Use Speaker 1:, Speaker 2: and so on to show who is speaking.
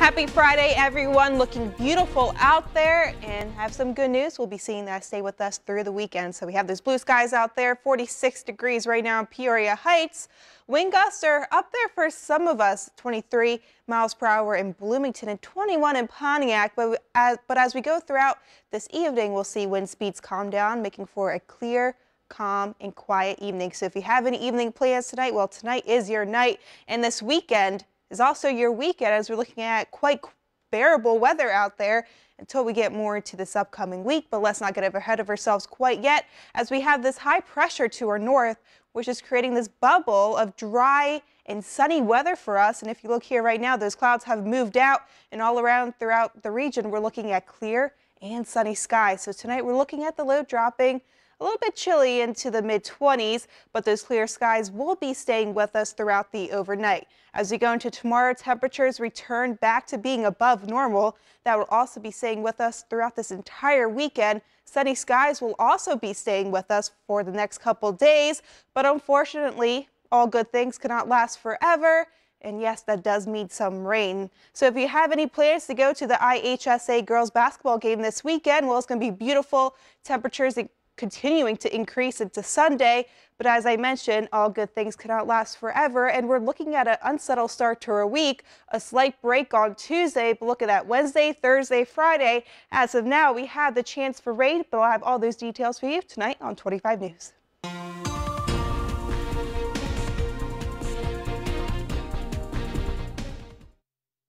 Speaker 1: Happy Friday, everyone. Looking beautiful out there and have some good news. We'll be seeing that stay with us through the weekend. So we have those blue skies out there, 46 degrees right now in Peoria Heights. Wind gusts are up there for some of us, 23 miles per hour in Bloomington and 21 in Pontiac. But as, but as we go throughout this evening, we'll see wind speeds calm down, making for a clear, calm and quiet evening. So if you have any evening plans tonight, well, tonight is your night. And this weekend, is also your weekend as we're looking at quite bearable weather out there until we get more to this upcoming week. But let's not get ahead of ourselves quite yet as we have this high pressure to our north, which is creating this bubble of dry and sunny weather for us. And if you look here right now, those clouds have moved out and all around throughout the region, we're looking at clear and sunny skies. So tonight we're looking at the low dropping a little bit chilly into the mid 20s, but those clear skies will be staying with us throughout the overnight. As we go into tomorrow, temperatures return back to being above normal. That will also be staying with us throughout this entire weekend. Sunny skies will also be staying with us for the next couple days, but unfortunately, all good things cannot last forever. And yes, that does mean some rain. So if you have any plans to go to the IHSA girls basketball game this weekend, well, it's going to be beautiful. Temperatures continuing to increase into Sunday. But as I mentioned, all good things cannot last forever. And we're looking at an unsettled start to our week, a slight break on Tuesday. But look at that Wednesday, Thursday, Friday. As of now, we have the chance for rain, but I'll have all those details for you tonight on 25 News.